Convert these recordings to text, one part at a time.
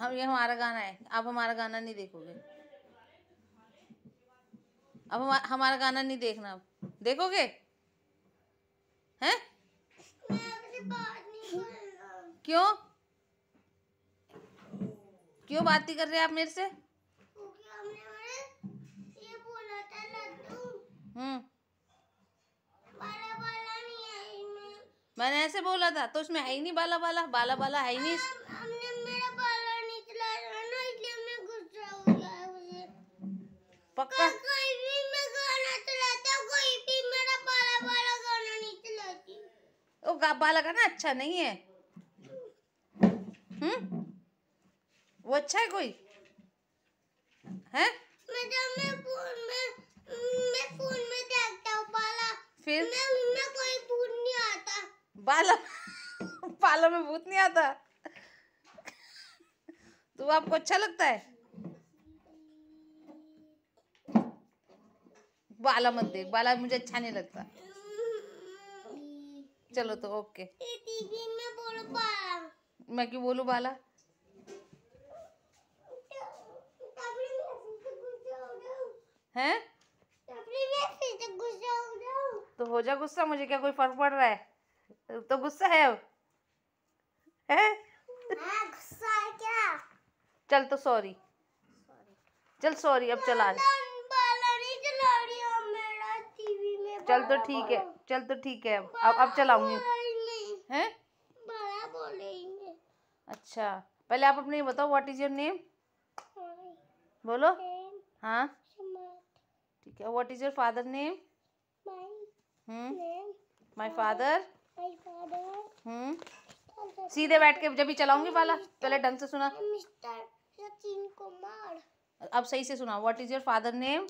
हम ये हमारा गाना है आप हमारा गाना नहीं देखोगे अब हमारा गाना नहीं देखना आप देखोगे हैं क्यों क्यों बात कर रहे आप मेरे से हम्म। मैंने ऐसे बोला था तो उसमें है ही नहीं बाला बाला बाला बाला है ही नहीं पक्का कहीं भी मैं गाना चलाता हूँ कहीं भी मेरा बाला बाला गाना नहीं चलाती वो गा गाना अच्छा नहीं है हम्म वो अच्छा है कोई है तो मैं फोन में मैं फोन में देखता हूं बाला फिर मैं उनमें कोई भूत नहीं आता बाला बाला में भूत नहीं आता तो आपको अच्छा लगता है बाला मत देख बाला मुझे अच्छा नहीं लगता चलो तो ओके मैं क्यों बोलू बाला है तो हो जा गुस्सा मुझे क्या कोई फर्क पड़ रहा है तो गुस्सा है अब हाँ, गुस्सा है क्या चल तो सॉरी चल सॉरी अब चला चल तो ठीक है चल तो ठीक है अब अब चलाऊंगी हैं अच्छा पहले आप अपने बताओ व्हाट इज योर नेम बोलो हाँ ठीक है what is your father name my father hmm सीधे बैठ के जब भी चलाऊंगी वाला पहले ढंग से सुना कुमार अब सही से सुना what is your father name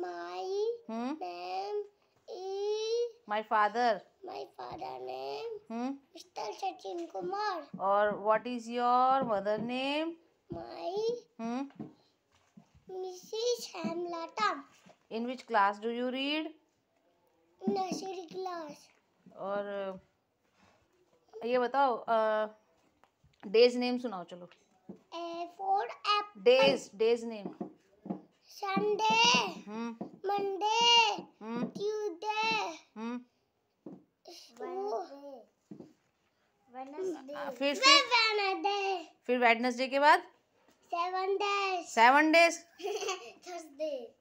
my name My father. My father name hmm? Mr. Sachin Kumar. Or what is your mother name? My hmm? Mrs. Hamlata. In which class do you read? Nursery class. और ये बताओ days name सुनाओ चलो for days days name Sunday Monday फिर फिर Wednesday के बाद seven days seven days Thursday